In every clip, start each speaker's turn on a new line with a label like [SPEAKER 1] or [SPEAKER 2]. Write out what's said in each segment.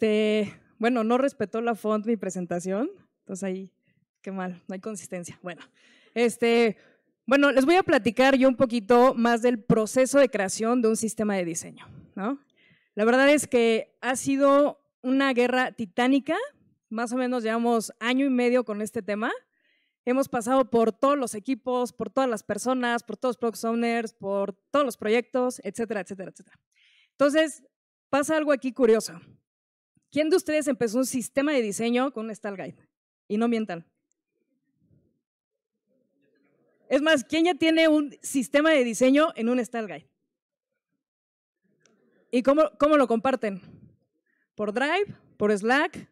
[SPEAKER 1] Este, bueno, no respetó la font mi presentación, entonces ahí, qué mal, no hay consistencia. Bueno, este, bueno, les voy a platicar yo un poquito más del proceso de creación de un sistema de diseño, ¿no? La verdad es que ha sido una guerra titánica, más o menos llevamos año y medio con este tema. Hemos pasado por todos los equipos, por todas las personas, por todos los product owners, por todos los proyectos, etcétera, etcétera, etcétera. Entonces, pasa algo aquí curioso. ¿Quién de ustedes empezó un sistema de diseño con un style guide? Y no mientan. Es más, ¿quién ya tiene un sistema de diseño en un style guide? ¿Y cómo, cómo lo comparten? ¿Por Drive? ¿Por Slack?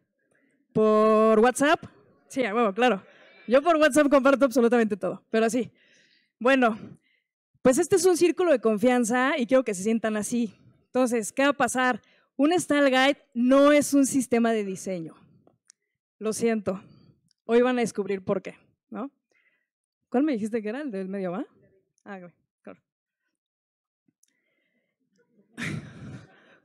[SPEAKER 1] ¿Por WhatsApp? Sí, bueno, claro. Yo por WhatsApp comparto absolutamente todo, pero sí. Bueno, pues este es un círculo de confianza y quiero que se sientan así. Entonces, ¿qué va a pasar? Un Style Guide no es un sistema de diseño. Lo siento. Hoy van a descubrir por qué, ¿no? ¿Cuál me dijiste que era? ¿El del medio va? Ah, claro.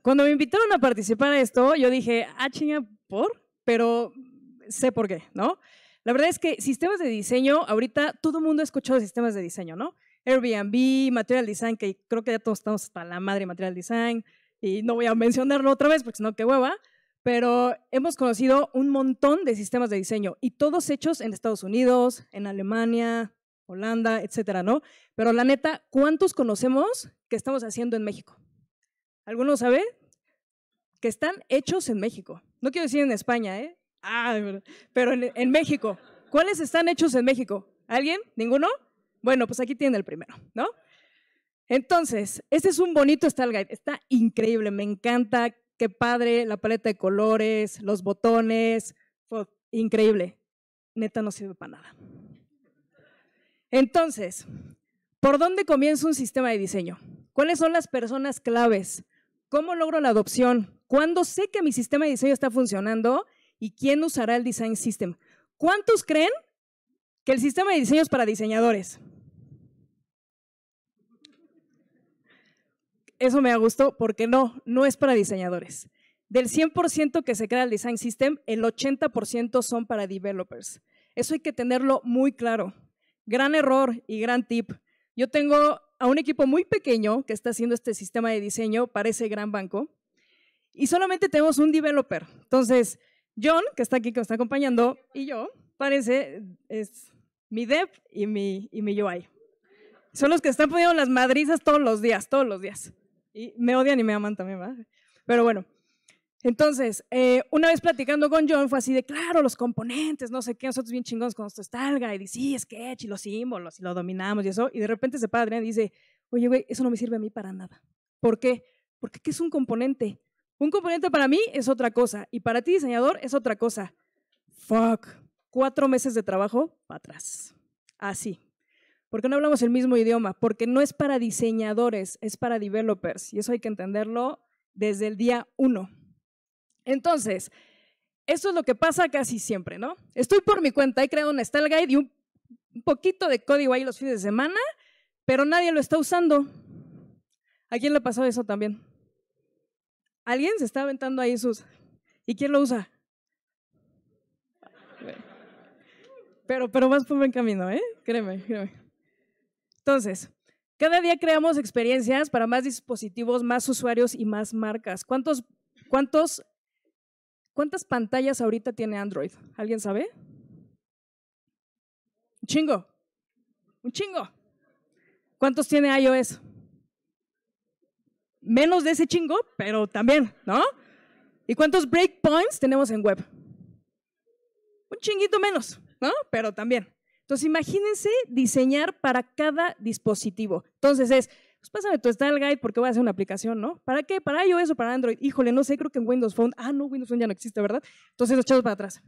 [SPEAKER 1] Cuando me invitaron a participar a esto, yo dije, ah, chinga, ¿por? Pero sé por qué, ¿no? La verdad es que sistemas de diseño, ahorita todo el mundo ha escuchado sistemas de diseño, ¿no? Airbnb, Material Design, que creo que ya todos estamos hasta la madre Material Design, y no voy a mencionarlo otra vez porque si no, qué hueva, pero hemos conocido un montón de sistemas de diseño y todos hechos en Estados Unidos, en Alemania, Holanda, etcétera, ¿no? Pero la neta, ¿cuántos conocemos que estamos haciendo en México? ¿Alguno sabe? Que están hechos en México. No quiero decir en España, ¿eh? Ah, pero en, en México. ¿Cuáles están hechos en México? ¿Alguien? ¿Ninguno? Bueno, pues aquí tiene el primero, ¿no? Entonces, este es un bonito Style Guide, Está increíble, me encanta. Qué padre, la paleta de colores, los botones. increíble. Neta no sirve para nada. Entonces, ¿por dónde comienza un sistema de diseño? ¿Cuáles son las personas claves? ¿Cómo logro la adopción? ¿Cuándo sé que mi sistema de diseño está funcionando? ¿Y quién usará el design system? ¿Cuántos creen que el sistema de diseño es para diseñadores? eso me da gusto porque no, no es para diseñadores. Del 100% que se crea el design system, el 80% son para developers. Eso hay que tenerlo muy claro. Gran error y gran tip. Yo tengo a un equipo muy pequeño que está haciendo este sistema de diseño para ese gran banco y solamente tenemos un developer. Entonces, John, que está aquí, que me está acompañando, y yo, parece, es mi dev y mi, y mi UI. Son los que están poniendo las madrizas todos los días, todos los días. Y me odian y me aman también, ¿verdad? Pero bueno. Entonces, eh, una vez platicando con John, fue así de, claro, los componentes, no sé qué, nosotros bien chingones con nuestro Stalga, y dice, sí, sketch y los símbolos, y lo dominamos y eso, y de repente se padre, y dice, oye, güey, eso no me sirve a mí para nada. ¿Por qué? Porque ¿qué es un componente? Un componente para mí es otra cosa, y para ti, diseñador, es otra cosa. Fuck, cuatro meses de trabajo para atrás. Así, ¿Por qué no hablamos el mismo idioma? Porque no es para diseñadores, es para developers. Y eso hay que entenderlo desde el día uno. Entonces, eso es lo que pasa casi siempre, ¿no? Estoy por mi cuenta, he creado un style guide y un poquito de código ahí los fines de semana, pero nadie lo está usando. ¿A quién le ha pasado eso también? ¿Alguien se está aventando ahí sus... ¿Y quién lo usa? Pero, pero vas por buen camino, ¿eh? Créeme, créeme. Entonces, cada día creamos experiencias para más dispositivos, más usuarios y más marcas. ¿Cuántos, ¿Cuántas pantallas ahorita tiene Android? ¿Alguien sabe? Un chingo. Un chingo. ¿Cuántos tiene iOS? Menos de ese chingo, pero también, ¿no? ¿Y cuántos breakpoints tenemos en web? Un chinguito menos, ¿no? Pero también. Entonces, imagínense diseñar para cada dispositivo. Entonces es, pues pásame tu style guide porque voy a hacer una aplicación, ¿no? ¿Para qué? ¿Para iOS o para Android? Híjole, no sé, creo que en Windows Phone. Ah, no, Windows Phone ya no existe, ¿verdad? Entonces, los para atrás.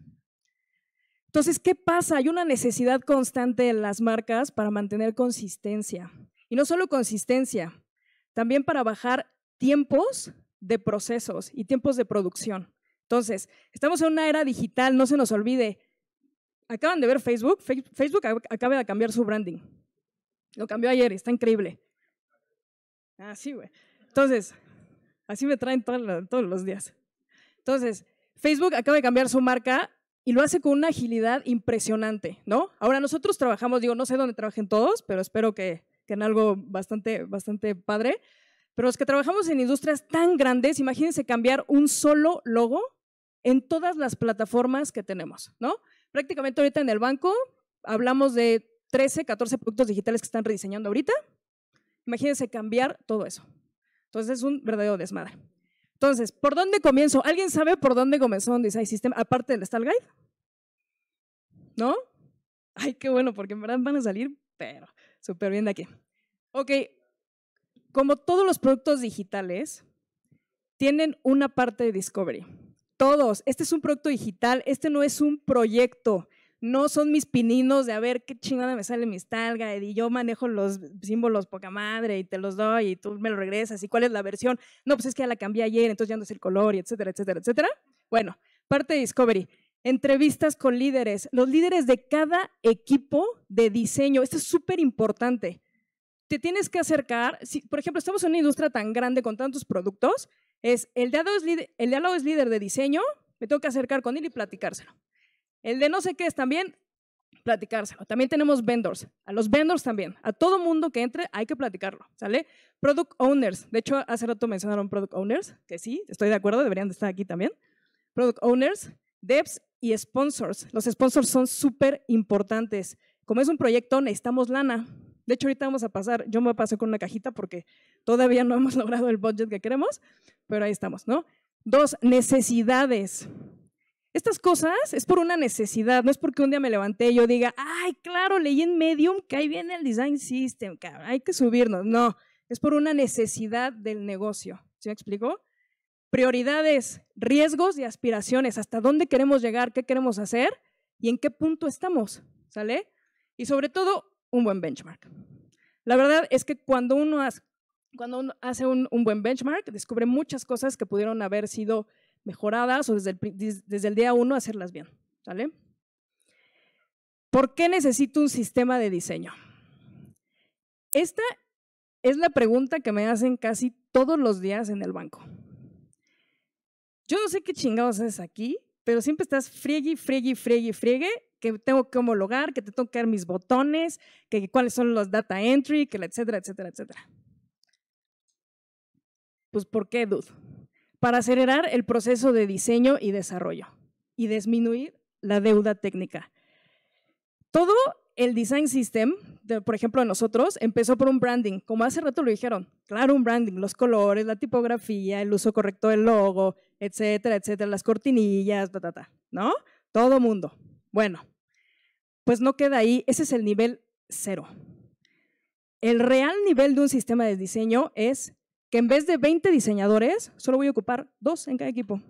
[SPEAKER 1] Entonces, ¿qué pasa? Hay una necesidad constante en las marcas para mantener consistencia. Y no solo consistencia, también para bajar tiempos de procesos y tiempos de producción. Entonces, estamos en una era digital, no se nos olvide, acaban de ver Facebook. Facebook acaba de cambiar su branding. Lo cambió ayer, está increíble. Así, sí, güey. Entonces, así me traen todos los días. Entonces, Facebook acaba de cambiar su marca y lo hace con una agilidad impresionante, ¿no? Ahora nosotros trabajamos, digo, no sé dónde trabajen todos, pero espero que, que en algo bastante, bastante padre. Pero los que trabajamos en industrias tan grandes, imagínense cambiar un solo logo en todas las plataformas que tenemos, ¿no? prácticamente ahorita en el banco hablamos de 13, 14 productos digitales que están rediseñando ahorita. Imagínense cambiar todo eso. Entonces es un verdadero desmadre. Entonces, ¿por dónde comienzo? ¿Alguien sabe por dónde comenzó un design system aparte del Guide? ¿No? Ay, qué bueno, porque en verdad van a salir, pero súper bien de aquí. Ok, como todos los productos digitales, tienen una parte de discovery. Todos, este es un producto digital, este no es un proyecto, no son mis pininos de a ver qué chingada me sale mi talga y yo manejo los símbolos poca madre y te los doy y tú me lo regresas y cuál es la versión. No, pues es que ya la cambié ayer, entonces ya no es el color y etcétera, etcétera, etcétera. Bueno, parte de Discovery entrevistas con líderes, los líderes de cada equipo de diseño. Esto es súper importante. Te tienes que acercar, si, por ejemplo, estamos en una industria tan grande con tantos productos, es el diálogo es líder, de es líder de diseño, me tengo que acercar con él y platicárselo. El de no sé qué es también platicárselo. También tenemos vendors, a los vendors también, a todo mundo que entre hay que platicarlo, ¿sale? Product owners, de hecho hace rato mencionaron product owners, que sí, estoy de acuerdo, deberían de estar aquí también. Product owners, devs y sponsors. Los sponsors son súper importantes. Como es un proyecto, necesitamos lana. De hecho, ahorita vamos a pasar, yo me paso con una cajita porque todavía no hemos logrado el budget que queremos, pero ahí estamos, ¿no? Dos, necesidades. Estas cosas es por una necesidad, no es porque un día me levanté y yo diga, ay, claro, leí en Medium que ahí viene el Design System, cabrón, hay que subirnos. No, es por una necesidad del negocio. ¿Sí me explico? Prioridades, riesgos y aspiraciones, hasta dónde queremos llegar, qué queremos hacer y en qué punto estamos, ¿sale? Y sobre todo, un buen benchmark. La verdad es que cuando uno hace, un, buen benchmark, descubre muchas cosas que pudieron haber sido mejoradas o desde el, día uno hacerlas bien. ¿Por qué necesito un sistema de diseño? Esta es la pregunta que me hacen casi todos los días en el banco. Yo no sé qué chingados haces aquí, pero siempre estás friegue, friegue, friegue, friegue que tengo que homologar, que te tengo que dar mis botones, que, cuáles son los data entry, etcétera, etcétera, etcétera. Pues ¿por qué, dude? Para acelerar el proceso de diseño y desarrollo y disminuir la deuda técnica. Todo el design system, por ejemplo, de nosotros, empezó por un branding. Como hace rato lo dijeron, claro, un branding, los colores, la tipografía, el uso correcto del logo, etcétera, etcétera, las cortinillas, ta, ta, ta, ¿no? Todo mundo. Bueno, pues no queda ahí, ese es el nivel cero. El real nivel de un sistema de diseño es que en vez de 20 diseñadores, solo voy a ocupar dos en cada equipo.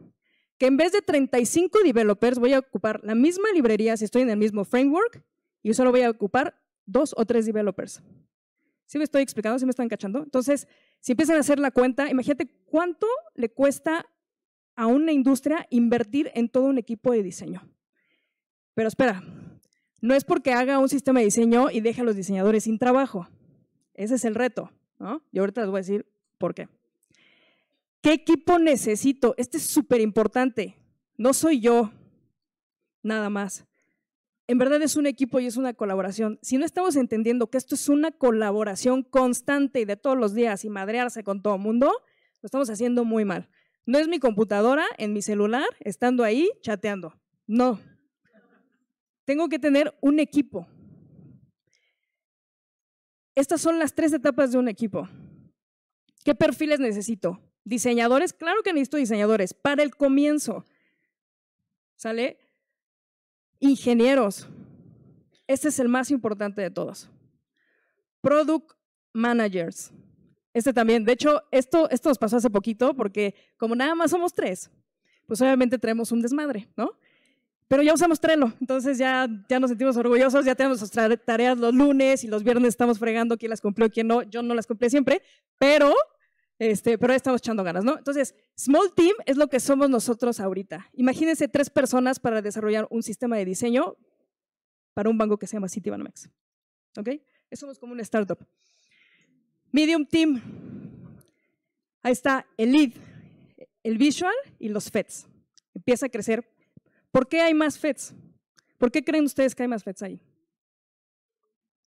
[SPEAKER 1] Que en vez de 35 developers, voy a ocupar la misma librería si estoy en el mismo framework y solo voy a ocupar dos o tres developers. ¿Sí me estoy explicando? ¿Sí me están cachando? Entonces, si empiezan a hacer la cuenta, imagínate cuánto le cuesta a una industria invertir en todo un equipo de diseño. Pero espera, no es porque haga un sistema de diseño y deje a los diseñadores sin trabajo. Ese es el reto, ¿no? Y ahorita les voy a decir por qué. ¿Qué equipo necesito? Este es súper importante. No soy yo, nada más. En verdad es un equipo y es una colaboración. Si no estamos entendiendo que esto es una colaboración constante y de todos los días y madrearse con todo el mundo, lo estamos haciendo muy mal. No es mi computadora en mi celular estando ahí chateando. No, tengo que tener un equipo. Estas son las tres etapas de un equipo. ¿Qué perfiles necesito? ¿Diseñadores? Claro que necesito diseñadores para el comienzo. ¿Sale? Ingenieros. Este es el más importante de todos. Product managers. Este también. De hecho, esto, esto nos pasó hace poquito porque como nada más somos tres, pues obviamente traemos un desmadre, ¿no? Pero ya usamos Trello, entonces ya, ya nos sentimos orgullosos, ya tenemos nuestras tareas los lunes y los viernes estamos fregando quién las cumplió, quién no. Yo no las cumplí siempre, pero, este, pero estamos echando ganas, ¿no? Entonces, Small Team es lo que somos nosotros ahorita. Imagínense tres personas para desarrollar un sistema de diseño para un banco que se llama Citibanamex. ¿Ok? Somos como una startup. Medium Team. Ahí está el lead, el visual y los FEDs. Empieza a crecer ¿Por qué hay más FEDs? ¿Por qué creen ustedes que hay más FEDs ahí?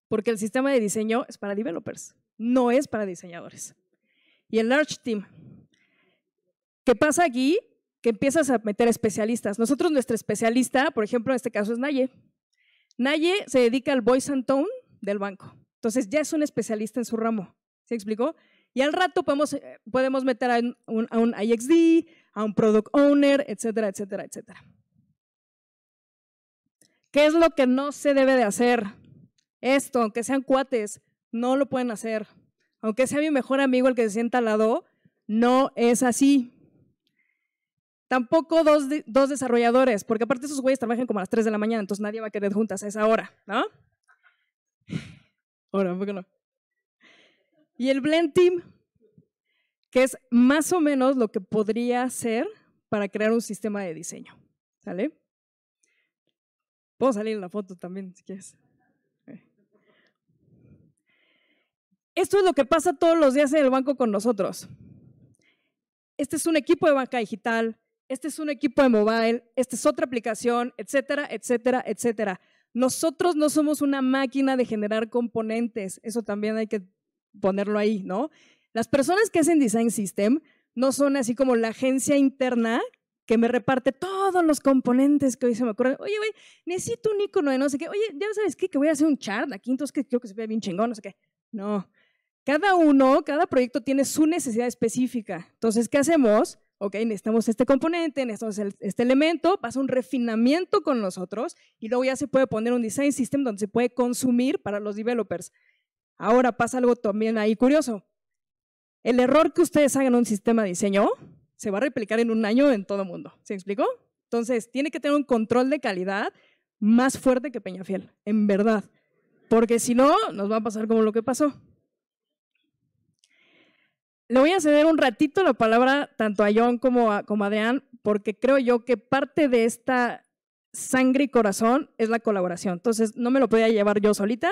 [SPEAKER 1] Porque el sistema de diseño es para developers, no es para diseñadores. Y el Large Team. ¿Qué pasa aquí? Que empiezas a meter especialistas. Nosotros, nuestro especialista, por ejemplo, en este caso es Naye. Naye se dedica al voice and tone del banco. Entonces ya es un especialista en su ramo. ¿Se explicó? Y al rato eh, podemos, meter a un, a un IXD, a un product owner, etcétera, etcétera, etcétera. ¿Qué es lo que no se debe de hacer? Esto, aunque sean cuates, no lo pueden hacer. Aunque sea mi mejor amigo el que se sienta al lado, no es así. Tampoco dos, dos desarrolladores, porque aparte esos güeyes trabajan como a las 3 de la mañana, entonces nadie va a querer juntas a esa hora, ¿no? Ahora, ¿por qué no? Y el blend team, que es más o menos lo que podría ser para crear un sistema de diseño, ¿sale? Puedo salir en la foto también, si quieres. Eh. Esto es lo que pasa todos los días en el banco con nosotros. Este es un equipo de banca digital, este es un equipo de mobile, esta es otra aplicación, etcétera, etcétera, etcétera. Nosotros no somos una máquina de generar componentes, eso también hay que ponerlo ahí, ¿no? Las personas que hacen design system no son así como la agencia interna que me reparte todos los componentes que hoy se me ocurren. Oye, güey, necesito un icono de no sé qué. Oye, ya sabes qué, que voy a hacer un chart aquí, entonces que creo que se vea bien chingón, no sé qué. No. Cada uno, cada proyecto tiene su necesidad específica. Entonces, ¿qué hacemos? ok, necesitamos este componente, necesitamos este elemento, pasa un refinamiento con nosotros y luego ya se puede poner un design system donde se puede consumir para los developers. Ahora pasa algo también ahí curioso. El error que ustedes hagan en un sistema de diseño se va a replicar en un año en todo el mundo. ¿Se explicó? Entonces, tiene que tener un control de calidad más fuerte que Peña Fiel, en verdad. Porque si no, nos va a pasar como lo que pasó. Le voy a ceder un ratito la palabra tanto a John como a, como porque creo yo que parte de esta sangre y corazón es la colaboración. Entonces, no me lo podía llevar yo solita,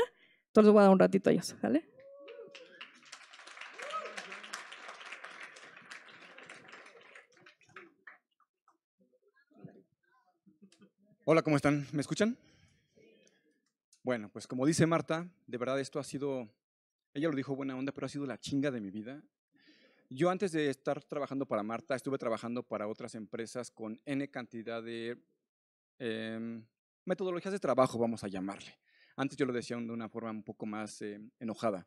[SPEAKER 1] entonces voy a dar un ratito a ellos, ¿vale?
[SPEAKER 2] Hola, ¿cómo están? ¿Me escuchan? Bueno, pues como dice Marta, de verdad esto ha sido, ella lo dijo buena onda, pero ha sido la chinga de mi vida. Yo antes de estar trabajando para Marta, estuve trabajando para otras empresas con N cantidad de em, metodologías de trabajo, vamos a llamarle. Antes yo lo decía de una forma un poco más eh, enojada,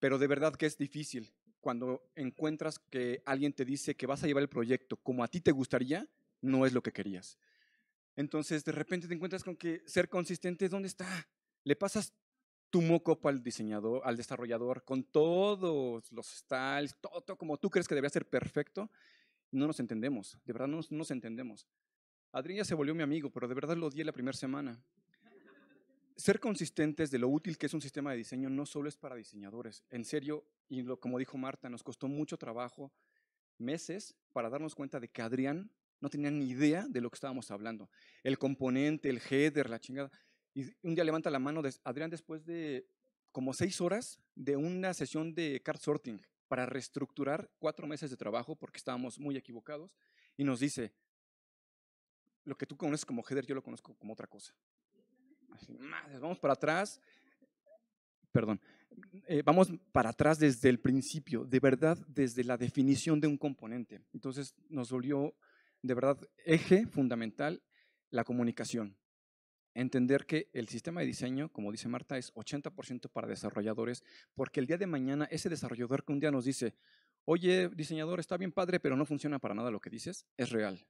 [SPEAKER 2] pero de verdad que es difícil cuando encuentras que alguien te dice que vas a llevar el proyecto como a ti te gustaría, no es lo que querías. Entonces, de repente te encuentras con que ser consistente, ¿dónde está? Le pasas tu mocopo al diseñador, al desarrollador, con todos los styles, todo, como tú crees que debería ser perfecto, no nos entendemos, de verdad no, nos entendemos. Adrián ya se volvió mi amigo, pero de verdad lo odié la primera semana. Ser consistentes de lo útil que es un sistema de diseño no solo es para diseñadores. En serio, y como dijo Marta, nos costó mucho trabajo, meses, para darnos cuenta de que Adrián no tenían ni idea de lo que estábamos hablando. El componente, el header, la chingada. Y un día levanta la mano, Adrián, después de como seis horas de una sesión de card sorting para reestructurar cuatro meses de trabajo porque estábamos muy equivocados, y nos dice, lo que tú conoces como header, yo lo conozco como otra cosa. vamos para atrás, perdón, eh, vamos para atrás desde el principio, de verdad, desde la definición de un componente. Entonces nos volvió de verdad, eje fundamental, la comunicación. Entender que el sistema de diseño, como dice Marta, es 80% para desarrolladores, porque el día de mañana ese desarrollador que un día nos dice, oye, diseñador, está bien padre, pero no funciona para nada lo que dices, es real.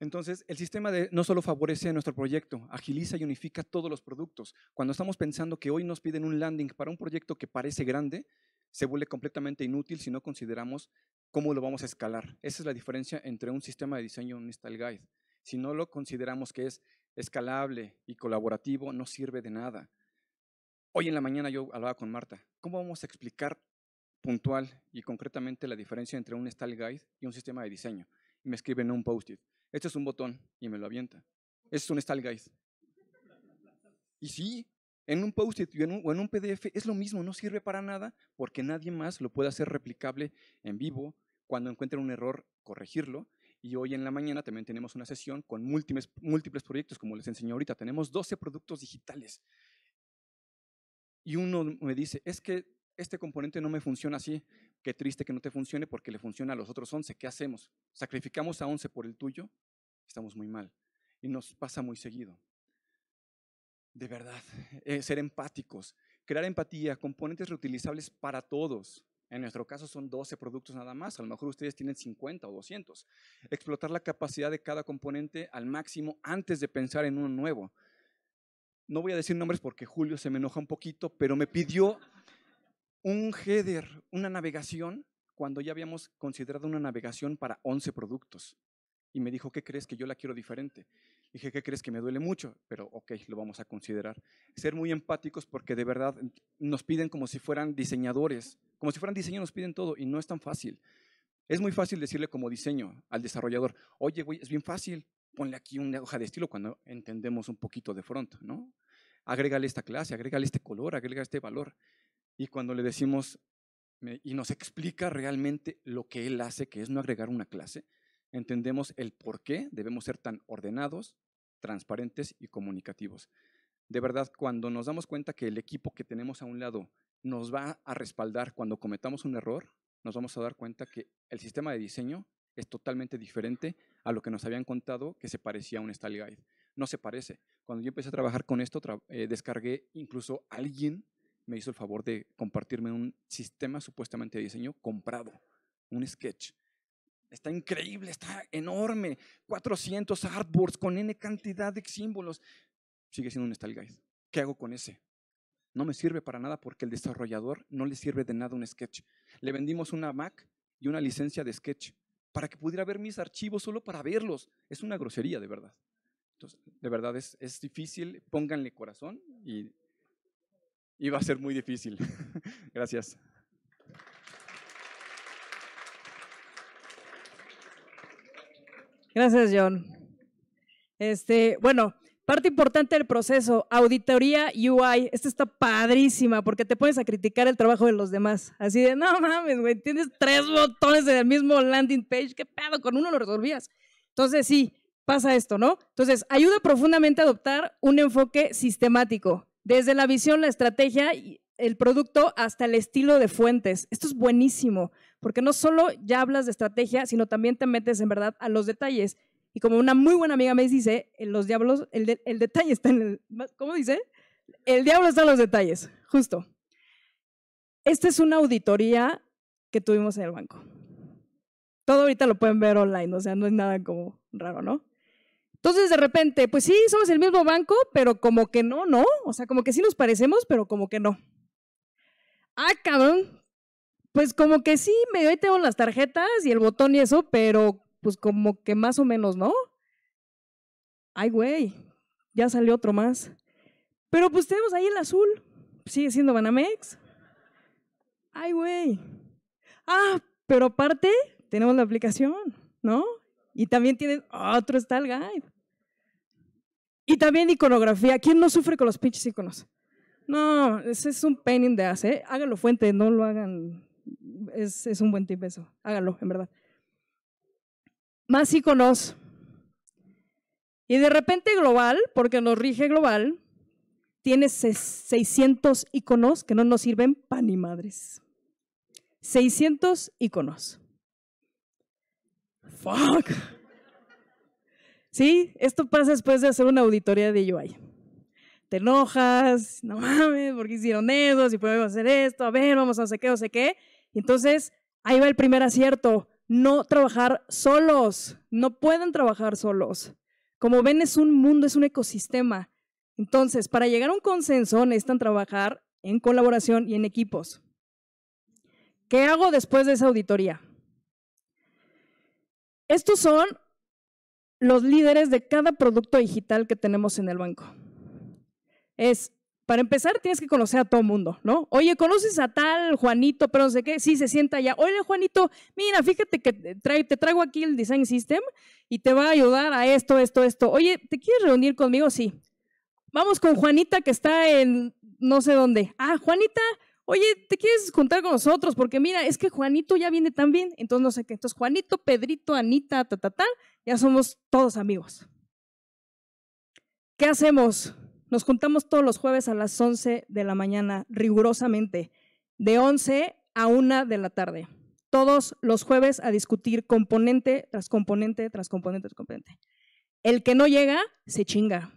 [SPEAKER 2] Entonces, el sistema de, no solo favorece a nuestro proyecto, agiliza y unifica todos los productos. Cuando estamos pensando que hoy nos piden un landing para un proyecto que parece grande, se vuelve completamente inútil si no consideramos cómo lo vamos a escalar. Esa es la diferencia entre un sistema de diseño y un style guide. Si no lo consideramos que es escalable y colaborativo, no sirve de nada. Hoy en la mañana yo hablaba con Marta. ¿Cómo vamos a explicar puntual y concretamente la diferencia entre un style guide y un sistema de diseño? Y me escriben un post-it. Este es un botón y me lo avienta. Este es un style guide. Y sí, en un post-it o en un PDF es lo mismo, no sirve para nada porque nadie más lo puede hacer replicable en vivo. Cuando encuentren un error, corregirlo. Y hoy en la mañana también tenemos una sesión con múltiples, múltiples proyectos, como les enseñé ahorita. Tenemos 12 productos digitales. Y uno me dice, es que este componente no me funciona así. Qué triste que no te funcione porque le funciona a los otros 11. ¿Qué hacemos? ¿Sacrificamos a 11 por el tuyo? Estamos muy mal. Y nos pasa muy seguido de verdad, eh, ser empáticos, crear empatía, componentes reutilizables para todos. En nuestro caso son 12 productos nada más, a lo mejor ustedes tienen 50 o 200. Explotar la capacidad de cada componente al máximo antes de pensar en uno nuevo. No voy a decir nombres porque Julio se me enoja un poquito, pero me pidió un header, una navegación, cuando ya habíamos considerado una navegación para 11 productos. Y me dijo, ¿qué crees que yo la quiero diferente? Dije, ¿qué crees que me duele mucho? Pero ok, lo vamos a considerar. Ser muy empáticos porque de verdad nos piden como si fueran diseñadores, como si fueran diseño nos piden todo y no es tan fácil. Es muy fácil decirle como diseño al desarrollador, oye, güey, es bien fácil, ponle aquí una hoja de estilo cuando entendemos un poquito de front, ¿no? Agrégale esta clase, agrégale este color, agrégale este valor. Y cuando le decimos y nos explica realmente lo que él hace, que es no agregar una clase, entendemos el por qué debemos ser tan ordenados, transparentes y comunicativos. De verdad, cuando nos damos cuenta que el equipo que tenemos a un lado nos va a respaldar cuando cometamos un error, nos vamos a dar cuenta que el sistema de diseño es totalmente diferente a lo que nos habían contado que se parecía a un style guide. No se parece. Cuando yo empecé a trabajar con esto, eh, descargué incluso alguien me hizo el favor de compartirme un sistema supuestamente de diseño comprado, un sketch Está increíble, está enorme. 400 artboards con N cantidad de símbolos. Sigue siendo un style guide. ¿Qué hago con ese? No me sirve para nada porque el desarrollador no le sirve de nada un sketch. Le vendimos una Mac y una licencia de sketch para que pudiera ver mis archivos solo para verlos. Es una grosería, de verdad. Entonces, de verdad es, es difícil. Pónganle corazón y, y va a ser muy difícil. Gracias.
[SPEAKER 1] Gracias, John. Este, bueno, parte importante del proceso, auditoría UI. Esta está padrísima porque te pones a criticar el trabajo de los demás. Así de, no mames, güey, tienes tres botones en el mismo landing page, qué pedo, con uno lo resolvías. Entonces, sí, pasa esto, ¿no? Entonces, ayuda profundamente a adoptar un enfoque sistemático. Desde la visión, la estrategia y el producto hasta el estilo de fuentes. Esto es buenísimo, porque no solo ya hablas de estrategia, sino también te metes en verdad a los detalles. Y como una muy buena amiga me dice, los diablos, el, el detalle está en el... ¿Cómo dice? El diablo está en los detalles, justo. Esta es una auditoría que tuvimos en el banco. Todo ahorita lo pueden ver online, o sea, no es nada como raro, ¿no? Entonces, de repente, pues sí, somos el mismo banco, pero como que no, ¿no? O sea, como que sí nos parecemos, pero como que no ah, cabrón, pues como que sí, me ahí tengo las tarjetas y el botón y eso, pero pues como que más o menos, ¿no? Ay, güey, ya salió otro más. Pero pues tenemos ahí el azul, sigue siendo Banamex. Ay, güey. Ah, pero aparte tenemos la aplicación, ¿no? Y también tienen otro Style Guide. Y también iconografía. ¿Quién no sufre con los pinches iconos? No, ese es un pain de hace. ass, ¿eh? Hágalo fuente, no lo hagan. Es, un buen tip eso. Háganlo, en verdad. Más iconos. Y de repente global, porque nos rige global, tiene 600 iconos que no nos sirven pan ni madres. 600 iconos. Fuck. Sí, esto pasa después de hacer una auditoría de UI te enojas, no mames, ¿por hicieron eso? Si podemos hacer esto, a ver, vamos a no sé qué, no sé qué. Y entonces ahí va el primer acierto, no trabajar solos, no pueden trabajar solos. Como ven, es un mundo, es un ecosistema. Entonces, para llegar a un consenso necesitan trabajar en colaboración y en equipos. ¿Qué hago después de esa auditoría? Estos son los líderes de cada producto digital que tenemos en el banco es, para empezar, tienes que conocer a todo mundo, ¿no? Oye, ¿conoces a tal Juanito, pero no sé qué? Sí, se sienta allá. Oye, Juanito, mira, fíjate que te, traigo aquí el Design System y te va a ayudar a esto, esto, esto. Oye, ¿te quieres reunir conmigo? Sí. Vamos con Juanita que está en no sé dónde. Ah, Juanita, oye, ¿te quieres juntar con nosotros? Porque mira, es que Juanito ya viene también, entonces no sé qué. Entonces, Juanito, Pedrito, Anita, ta, ta, ta, ya somos todos amigos. ¿Qué hacemos? Nos juntamos todos los jueves a las 11 de la mañana, rigurosamente, de 11 a 1 de la tarde. Todos los jueves a discutir componente tras componente, tras componente, tras componente. El que no llega, se chinga.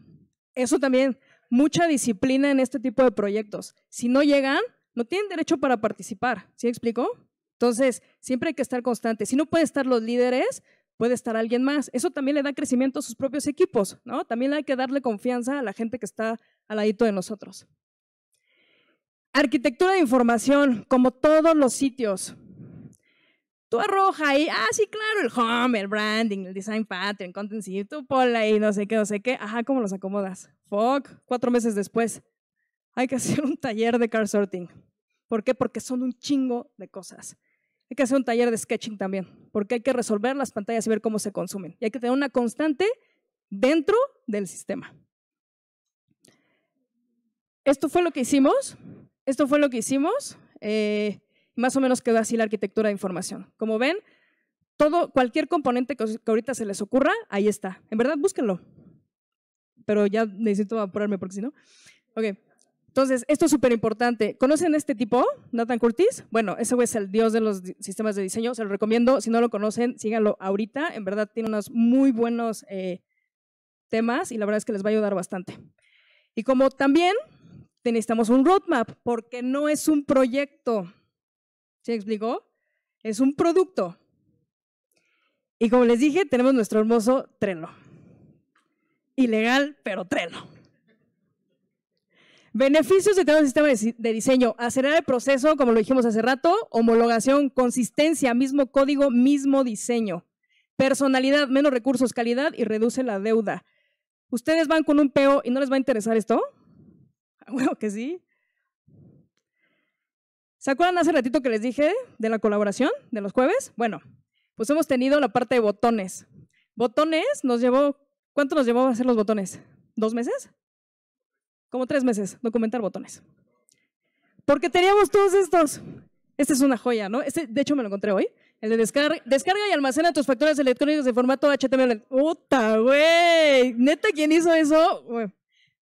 [SPEAKER 1] Eso también, mucha disciplina en este tipo de proyectos. Si no llegan, no tienen derecho para participar. ¿Sí explico? Entonces, siempre hay que estar constante. Si no pueden estar los líderes, puede estar alguien más. Eso también le da crecimiento a sus propios equipos, ¿no? También hay que darle confianza a la gente que está al ladito de nosotros. Arquitectura de información, como todos los sitios. Tú arrojas ahí, ah, sí, claro, el home, el branding, el design pattern, content, sí, tú ponla ahí, no sé qué, no sé qué. Ajá, ¿cómo los acomodas? Fuck, cuatro meses después. Hay que hacer un taller de car sorting. ¿Por qué? Porque son un chingo de cosas. Hay que hacer un taller de sketching también, porque hay que resolver las pantallas y ver cómo se consumen. Y hay que tener una constante dentro del sistema. Esto fue lo que hicimos. Esto fue lo que hicimos. Eh, más o menos quedó así la arquitectura de información. Como ven, todo, cualquier componente que ahorita se les ocurra, ahí está. En verdad, búsquenlo. Pero ya necesito apurarme porque si no. Ok. Entonces, esto es súper importante. ¿Conocen a este tipo, Nathan Curtis? Bueno, ese es el dios de los sistemas de diseño, se lo recomiendo. Si no lo conocen, síganlo ahorita. En verdad, tiene unos muy buenos eh, temas y la verdad es que les va a ayudar bastante. Y como también necesitamos un roadmap, porque no es un proyecto. ¿Se explicó? Es un producto. Y como les dije, tenemos nuestro hermoso trenlo. Ilegal, pero trenlo. Beneficios de un sistema de diseño. Acelerar el proceso, como lo dijimos hace rato, homologación, consistencia, mismo código, mismo diseño. Personalidad, menos recursos, calidad y reduce la deuda. ¿Ustedes van con un peo y no les va a interesar esto? Ah, bueno, que sí. ¿Se acuerdan hace ratito que les dije de la colaboración de los jueves? Bueno, pues hemos tenido la parte de botones. Botones nos llevó, ¿cuánto nos llevó a hacer los botones? ¿Dos meses? como tres meses, documentar botones. Porque teníamos todos estos. Esta es una joya, ¿no? Este, de hecho, me lo encontré hoy. El de descarga, descarga y almacena tus facturas electrónicas de formato HTML. ¡Puta, güey! ¿Neta quién hizo eso?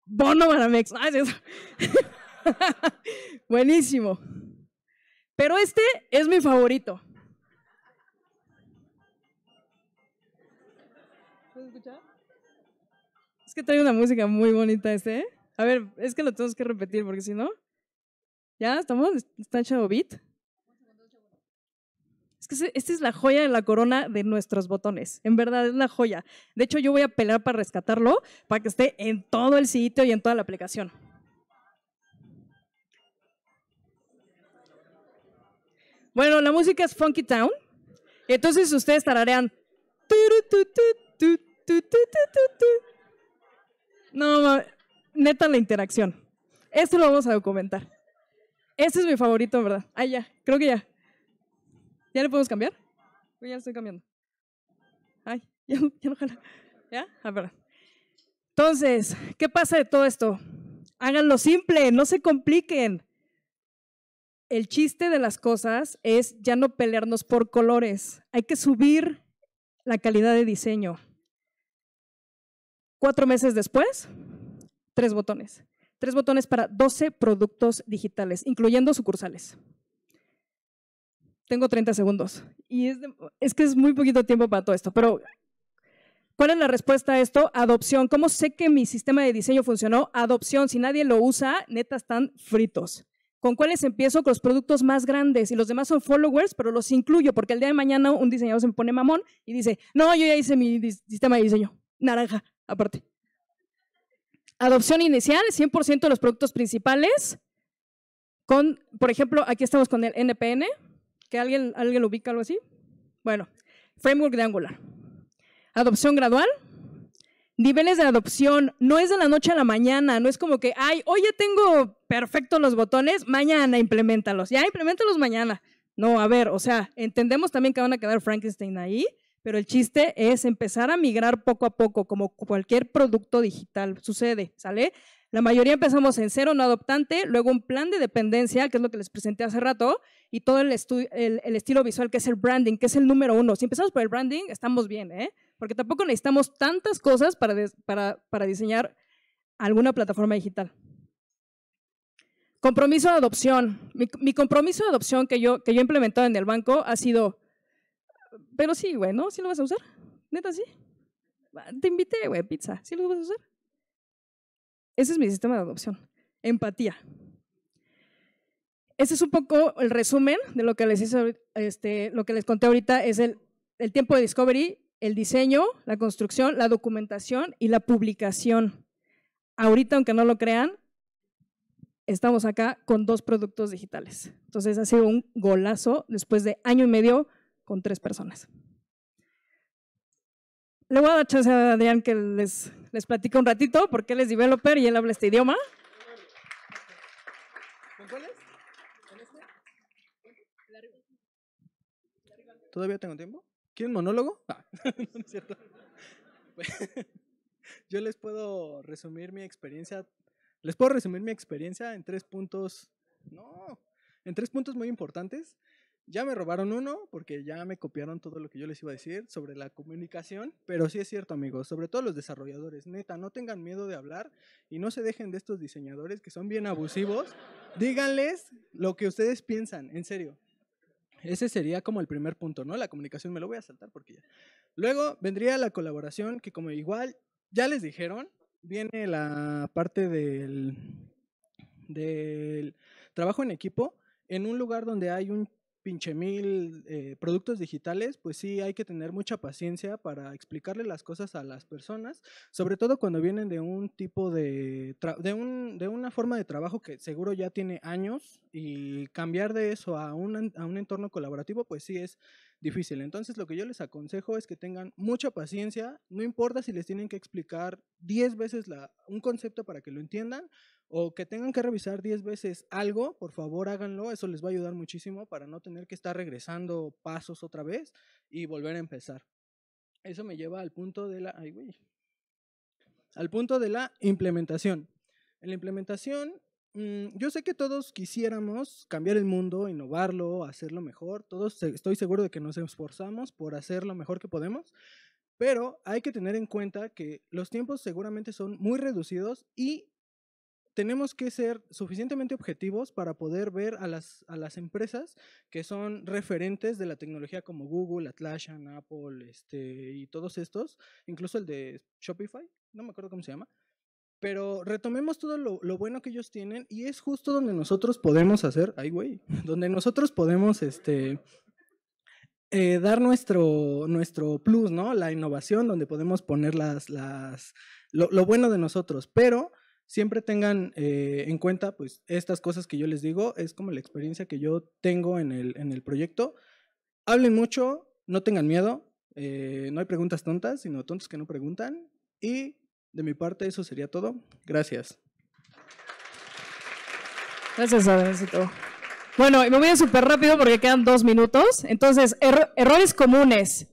[SPEAKER 1] Bono Maramex. Ah, Buenísimo. Pero este es mi favorito. ¿Puedes escuchar? Es que trae una música muy bonita este, ¿eh? A ver, es que lo tenemos que repetir porque si no. ¿Ya estamos? ¿Está echado beat? Es que esta es la joya de la corona de nuestros botones. En verdad, es la joya. De hecho, yo voy a pelear para rescatarlo para que esté en todo el sitio y en toda la aplicación. Bueno, la música es Funky Town. Entonces ustedes tararean. No, neta la interacción. Esto lo vamos a documentar. Este es mi favorito, verdad. Ah, ya, creo que ya. ¿Ya le podemos cambiar? voy ya lo estoy cambiando. Ay, ya, ya no jala. ¿Ya? Ah, perdón. Entonces, ¿qué pasa de todo esto? Háganlo simple, no se compliquen. El chiste de las cosas es ya no pelearnos por colores. Hay que subir la calidad de diseño. Cuatro meses después, tres botones. Tres botones para 12 productos digitales, incluyendo sucursales. Tengo 30 segundos. Y es, que es muy poquito tiempo para todo esto, pero ¿Cuál es la respuesta a esto? Adopción. ¿Cómo sé que mi sistema de diseño funcionó? Adopción. Si nadie lo usa, neta están fritos. ¿Con cuáles empiezo? Con los productos más grandes y los demás son followers, pero los incluyo porque el día de mañana un diseñador se pone mamón y dice, no, yo ya hice mi sistema de diseño. Naranja, aparte. Adopción inicial, 100% de los productos principales. Con, por ejemplo, aquí estamos con el NPN, que alguien, alguien lo ubica, algo así. Bueno, framework de Angular. Adopción gradual. Niveles de adopción, no es de la noche a la mañana, no es como que, ay, hoy ya tengo perfectos los botones, mañana implementalos, ya implementalos mañana. No, a ver, o sea, entendemos también que van a quedar Frankenstein ahí, pero el chiste es empezar a migrar poco a poco, como cualquier producto digital sucede, ¿sale? La mayoría empezamos en cero, no adoptante, luego un plan de dependencia, que es lo que les presenté hace rato, y todo el, estilo visual, que es el branding, que es el número uno. Si empezamos por el branding, estamos bien, ¿eh? Porque tampoco necesitamos tantas cosas para, diseñar alguna plataforma digital. Compromiso de adopción. Mi, compromiso de adopción que yo, que yo he implementado en el banco ha sido pero sí, güey, ¿no? ¿Sí lo vas a usar? Neta, sí. Ah, te invité, güey, pizza. ¿Sí lo vas a usar? Ese es mi sistema de adopción. Empatía. Ese es un poco el resumen de lo que les, hice, este, lo que les conté ahorita, es el, el tiempo de discovery, el diseño, la construcción, la documentación y la publicación. Ahorita, aunque no lo crean, estamos acá con dos productos digitales. Entonces ha sido un golazo después de año y medio con tres personas. Le voy a dar chance a Adrián que les, les platique un ratito porque él es developer y él habla este idioma.
[SPEAKER 3] ¿Con cuál es? ¿Con este? ¿Todavía tengo tiempo? ¿Quieren monólogo? Ah, no es cierto. Yo les puedo resumir mi experiencia. Les puedo resumir mi experiencia en tres puntos. No, en tres puntos muy importantes ya me robaron uno porque ya me copiaron todo lo que yo les iba a decir sobre la comunicación, pero sí es cierto amigos, sobre todo los desarrolladores, neta, no tengan miedo de hablar y no se dejen de estos diseñadores que son bien abusivos, díganles lo que ustedes piensan, en serio. Ese sería como el primer punto, ¿no? La comunicación me lo voy a saltar porque ya. Luego vendría la colaboración, que como igual ya les dijeron, viene la parte del, del trabajo en equipo en un lugar donde hay un pinche mil eh, productos digitales, pues sí hay que tener mucha paciencia para explicarle las cosas a las personas, sobre todo cuando vienen de un tipo de, de, un, de una forma de trabajo que seguro ya tiene años y cambiar de eso a un, a un entorno colaborativo, pues sí es difícil. Entonces lo que yo les aconsejo es que tengan mucha paciencia, no importa si les tienen que explicar 10 veces la, un concepto para que lo entiendan, o que tengan que revisar 10 veces algo, por favor háganlo, eso les va a ayudar muchísimo para no tener que estar regresando pasos otra vez y volver a empezar. Eso me lleva al punto de la, al punto de la implementación. En la implementación, mm, yo sé que todos quisiéramos cambiar el mundo, innovarlo, hacerlo mejor, todos estoy seguro de que nos esforzamos por hacer lo mejor que podemos, pero hay que tener en cuenta que los tiempos seguramente son muy reducidos y tenemos que ser suficientemente objetivos para poder ver a las, a las empresas que son referentes de la tecnología como Google, Atlassian, Apple este, y todos estos, incluso el de Shopify, no me acuerdo cómo se llama. Pero retomemos todo lo, lo bueno que ellos tienen y es justo donde nosotros podemos hacer, ay güey, donde nosotros podemos este, eh, dar nuestro, nuestro plus, ¿no? La innovación, donde podemos poner las, las, lo, lo bueno de nosotros. Pero siempre tengan eh, en cuenta pues estas cosas que yo les digo, es como la experiencia que yo tengo en el, en el proyecto. Hablen mucho, no tengan miedo, eh, no hay preguntas tontas, sino tontos que no preguntan. Y de mi parte eso sería todo. Gracias.
[SPEAKER 1] Gracias, Adelancito. Bueno, me voy a súper rápido porque quedan dos minutos. Entonces, errores comunes.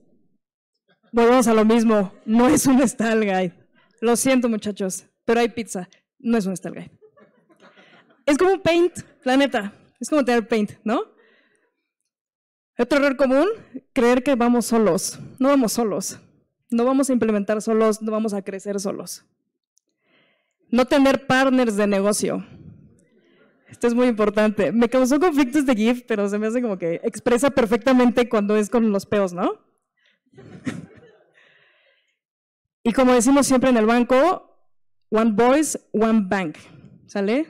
[SPEAKER 1] Volvemos a lo mismo. No es un style guide. Lo siento, muchachos pero hay pizza. No es un style guide. Es como paint, planeta, Es como tener paint, ¿no? Otro error común, creer que vamos solos. No vamos solos. No vamos a implementar solos, no vamos a crecer solos. No tener partners de negocio. Esto es muy importante. Me causó conflictos de GIF, pero se me hace como que expresa perfectamente cuando es con los peos, ¿no? y como decimos siempre en el banco, One Voice, One Bank. ¿Sale?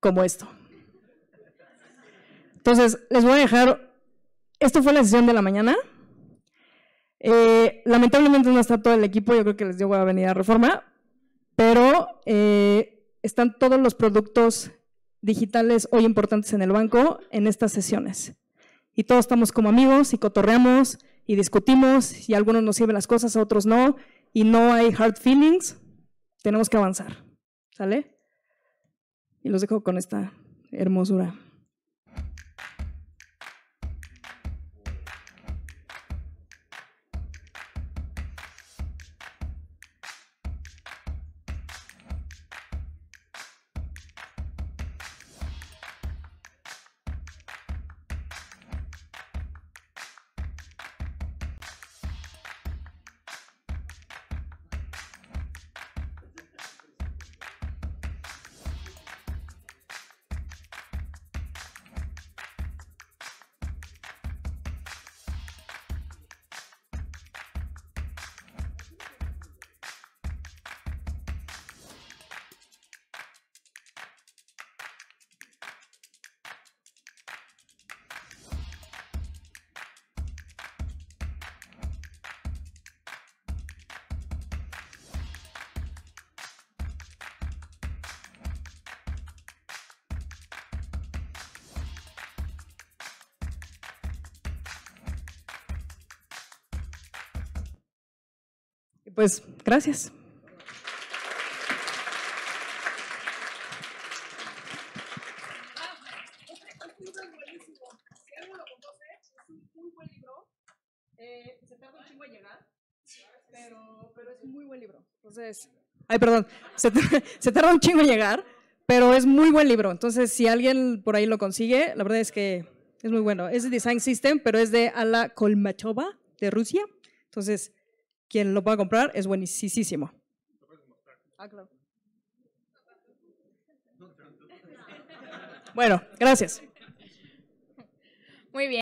[SPEAKER 1] Como esto. Entonces, les voy a dejar. Esto fue la sesión de la mañana. Eh, lamentablemente no está todo el equipo, yo creo que les dio a venir a reforma, pero eh, están todos los productos digitales hoy importantes en el banco en estas sesiones. Y todos estamos como amigos y cotorreamos y discutimos y algunos nos sirven las cosas, a otros no, y no hay hard feelings, tenemos que avanzar. ¿Sale? Y los dejo con esta hermosura. pues gracias. Entonces, ay, perdón, se, se, tarda un chingo en llegar, pero es muy buen libro. Entonces, si alguien por ahí lo consigue, la verdad es que es muy bueno. Es de Design System, pero es de Ala Kolmachova, de Rusia. Entonces, quien lo a comprar es buenísimo. Ah, bueno, gracias. Muy
[SPEAKER 2] bien.